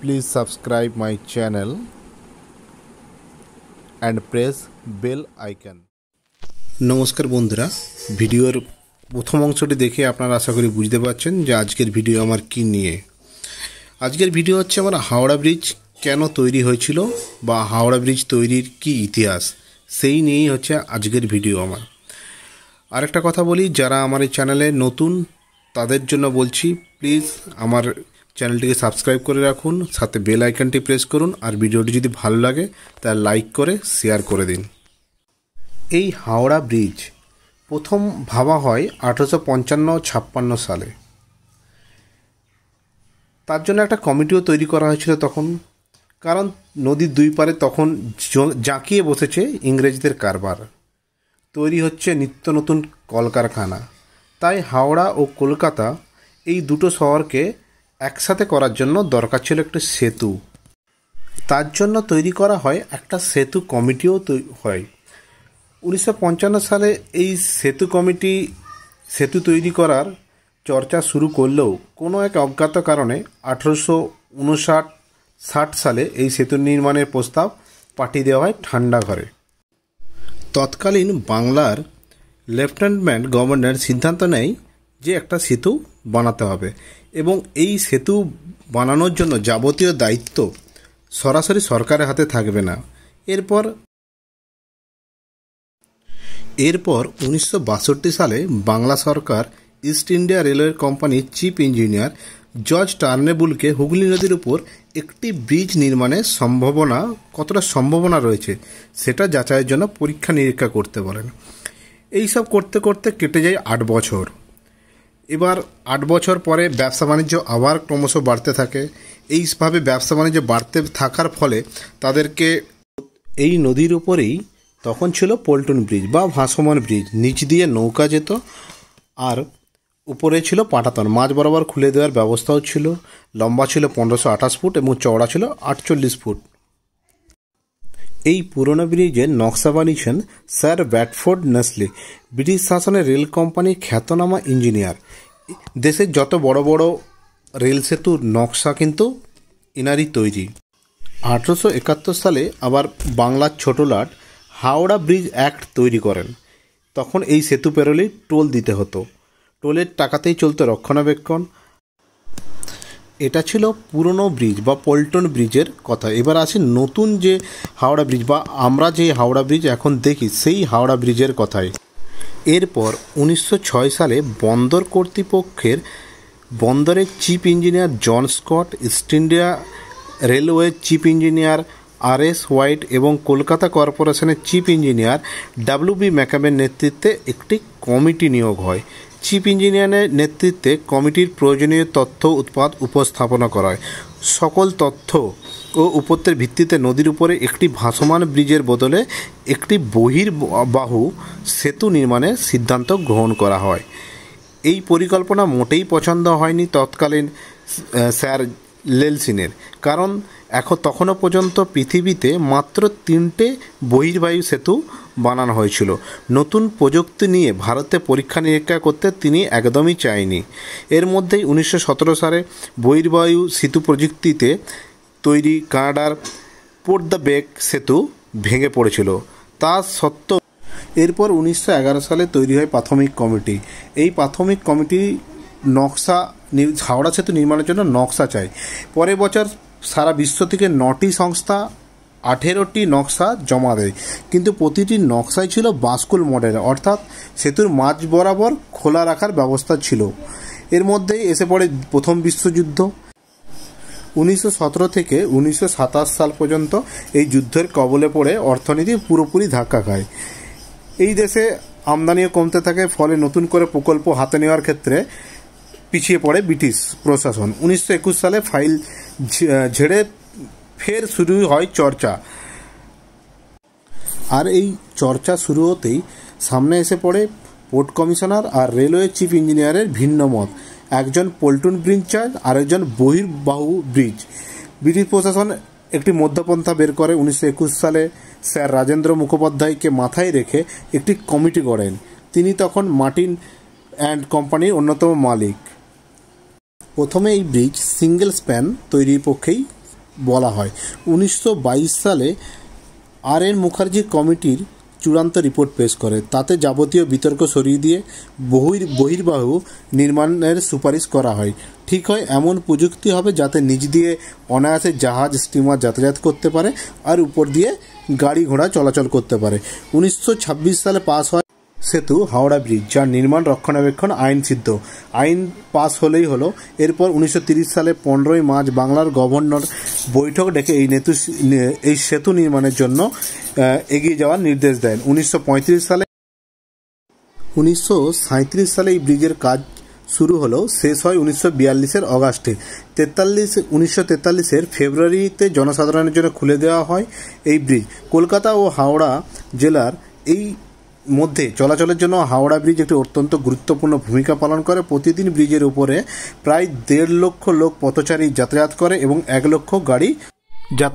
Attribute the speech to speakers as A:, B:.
A: please subscribe my channel and press bell icon নমস্কার বন্ধুরা ভিডিওর প্রথম অংশটি দেখে আপনারা আশা করি বুঝতে পারছেন যে আজকের ভিডিও আমার কি নিয়ে আজকের ভিডিও হচ্ছে আমার হাওড়া ব্রিজ কেন তৈরি হয়েছিল বা হাওড়া ব্রিজ তৈরির কি ইতিহাস সেই নিয়েই হচ্ছে আজকের ভিডিও আমার আরেকটা কথা বলি যারা আমার এই চ্যানেলে নতুন তাদের জন্য বলছি প্লিজ আমার চ্যানেলটিকে সাবস্ক্রাইব করে রাখুন সাথে বেল আইকনটি প্রেস করুন আর ভিডিওটি যদি ভালো লাগে তাহলে লাইক করে শেয়ার করে দিন এই হাওড়া ব্রিজ প্রথম ভাবা হয় আঠেরোশো পঞ্চান্ন ছাপ্পান্ন সালে তার জন্য একটা কমিটিও তৈরি করা হয়েছিল তখন কারণ নদীর দুই পারে তখন জাঁকিয়ে বসেছে ইংরেজদের কারবার তৈরি হচ্ছে নিত্য নতুন কলকারখানা তাই হাওড়া ও কলকাতা এই দুটো শহরকে একসাথে করার জন্য দরকার ছিল একটি সেতু তার জন্য তৈরি করা হয় একটা সেতু কমিটিও হয় উনিশশো সালে এই সেতু কমিটি সেতু তৈরি করার চর্চা শুরু করলেও কোনো এক অজ্ঞাত কারণে আঠেরোশো উনষাট ষাট সালে এই সেতু নির্মাণের প্রস্তাব পাঠিয়ে দেওয়া হয় ঠান্ডা ঘরে তৎকালীন বাংলার লেফটেন্যান্ট গভর্নর সিদ্ধান্ত নেয় যে একটা সেতু বানাতে হবে এবং এই সেতু বানানোর জন্য যাবতীয় দায়িত্ব সরাসরি সরকারের হাতে থাকবে না এরপর এরপর উনিশশো সালে বাংলা সরকার ইস্ট ইন্ডিয়া রেলওয়ে কোম্পানির চিফ ইঞ্জিনিয়ার জর্জ টার্নেবুলকে হুগলি নদীর উপর একটি ব্রিজ নির্মাণের সম্ভাবনা কতটা সম্ভাবনা রয়েছে সেটা যাচাইয়ের জন্য পরীক্ষা নিরীক্ষা করতে বলেন এইসব করতে করতে কেটে যায় আট বছর এবার আট বছর পরে ব্যবসা বাণিজ্য আবার ক্রমশ বাড়তে থাকে এইভাবে ব্যবসা বাণিজ্য বাড়তে থাকার ফলে তাদেরকে এই নদীর উপরেই তখন ছিল পল্টন ব্রিজ বা ভাসমান ব্রিজ নিচ দিয়ে নৌকা যেত আর উপরে ছিল পাটাতন মাছ বরাবর খুলে দেওয়ার ব্যবস্থাও ছিল লম্বা ছিল পনেরোশো আঠাশ ফুট এবং চওড়া ছিল আটচল্লিশ ফুট এই পুরনো ব্রিজের নকশা বানিয়েছেন স্যার ব্যাটফোর্ড নেসলি ব্রিটিশ শাসনে রেল কোম্পানির খ্যাতনামা ইঞ্জিনিয়ার দেশের যত বড় বড় রেল সেতুর নকশা কিন্তু এনারই তৈরি আঠেরোশো একাত্তর সালে আবার বাংলার ছোটোলাট হাওড়া ব্রিজ অ্যাক্ট তৈরি করেন তখন এই সেতু পেরোলেই টোল দিতে হতো টোলের টাকাতেই চলতে রক্ষণাবেক্ষণ এটা ছিল পুরনো ব্রিজ বা পল্টন ব্রিজের কথা এবার আছে নতুন যে হাওড়া ব্রিজ বা আমরা যে হাওড়া ব্রিজ এখন দেখি সেই হাওড়া ব্রিজের কথায় এরপর উনিশশো সালে বন্দর কর্তৃপক্ষের বন্দরের chief engineer John Scott East India রেলওয়ের chief engineer R S White এবং কলকাতা কর্পোরেশনের চিফ ইঞ্জিনিয়ার ডাব্লিউ বি ম্যাকামের নেতৃত্বে একটি কমিটি নিয়োগ হয় চিফ ইঞ্জিনিয়ারের নেতৃত্বে কমিটির প্রয়োজনীয় তথ্য উৎপাদ উপস্থাপনা করা হয় সকল তথ্য ও উপত্যের ভিত্তিতে নদীর উপরে একটি ভাসমান ব্রিজের বদলে একটি বহির বাহু সেতু নির্মাণের সিদ্ধান্ত গ্রহণ করা হয় এই পরিকল্পনা মোটেই পছন্দ হয়নি তৎকালীন স্যার লেলসিনের কারণ এখন তখনও পর্যন্ত পৃথিবীতে মাত্র তিনটে বহির্বায়ু সেতু বানানো হয়েছিল নতুন প্রযুক্তি নিয়ে ভারতে পরীক্ষা নিরীক্ষা করতে তিনি একদমই চায়নি এর মধ্যেই উনিশশো সালে বহির্বায়ু সেতু প্রযুক্তিতে তৈরি কানাডার পোর্ট দ্য বেক সেতু ভেঙে পড়েছিল তা সত্ত্বেও এরপর উনিশশো সালে তৈরি হয় প্রাথমিক কমিটি এই প্রাথমিক কমিটি নকশা হাওড়া সেতু নির্মাণের জন্য নকশা চাই পরের বছর সারা বিশ্ব থেকে নটি সংস্থা আঠেরোটি নকশা জমা দেয় কিন্তু প্রতিটি নকশাই ছিল বাস্কুল মডেল অর্থাৎ সেতুর মাঝ বরাবর খোলা রাখার ব্যবস্থা ছিল এর মধ্যেই এসে পড়ে প্রথম বিশ্বযুদ্ধ উনিশশো থেকে উনিশশো সাল পর্যন্ত এই যুদ্ধের কবলে পড়ে অর্থনীতি পুরোপুরি ধাক্কা খায় এই দেশে আমদানিও কমতে থাকে ফলে নতুন করে প্রকল্প হাতে নেওয়ার ক্ষেত্রে পিছিয়ে পড়ে ব্রিটিশ প্রশাসন উনিশশো সালে ফাইল ঝেড়ে ফের শুরু হয় চর্চা আর এই চর্চা শুরু হতেই সামনে এসে পড়ে পোর্ট কমিশনার আর রেলওয়ে চিফ ইঞ্জিনিয়ারের ভিন্ন মত একজন পল্টুন ব্রিজ চায় একজন বহির্বাহু ব্রিজ ব্রিটিশ প্রশাসন একটি মধ্যপন্থা বের করে উনিশশো সালে স্যার রাজেন্দ্র মুখোপাধ্যায়কে মাথায় রেখে একটি কমিটি গড়েন তিনি তখন মার্টিন অ্যান্ড কোম্পানির অন্যতম মালিক প্রথমে এই ব্রিজ সিঙ্গেল স্প্যান তৈরির পক্ষেই বলা হয় উনিশশো সালে আর এন মুখার্জি কমিটির চূড়ান্ত রিপোর্ট পেশ করে তাতে যাবতীয় বিতর্ক সরিয়ে দিয়ে বহির বহির্বাহু নির্মাণের সুপারিশ করা হয় ঠিক হয় এমন প্রযুক্তি হবে যাতে নিজ দিয়ে অনায়াসে জাহাজ স্টিমার যাতায়াত করতে পারে আর উপর দিয়ে গাড়ি ঘোড়া চলাচল করতে পারে উনিশশো সালে পাস হয় সেতু হাওড়া ব্রিজ যার নির্মাণ রক্ষণাবেক্ষণ আইন সিদ্ধ আইন পাস হলেই হলো এরপর উনিশশো সালে পনেরোই মার্চ বাংলার গভর্নর বৈঠক ডেকে এই নেতু এই সেতু নির্মাণের জন্য এগিয়ে যাওয়ার নির্দেশ দেন উনিশশো সালে উনিশশো সালে এই ব্রিজের কাজ শুরু হলেও শেষ হয় উনিশশো বিয়াল্লিশের অগাস্টে তেতাল্লিশ উনিশশো তেতাল্লিশের ফেব্রুয়ারিতে জনসাধারণের জন্য খুলে দেওয়া হয় এই ব্রিজ কলকাতা ও হাওড়া জেলার এই মধ্যে চলাচলের জন্য হাওড়া ব্রিজ একটি অত্যন্ত গুরুত্বপূর্ণ ভূমিকা পালন করে প্রতিদিন ব্রিজের উপরে প্রায় দেড় লক্ষ লোক পথচারী যাতায়াত করে এবং এক লক্ষ গাড়ি যাতায়াত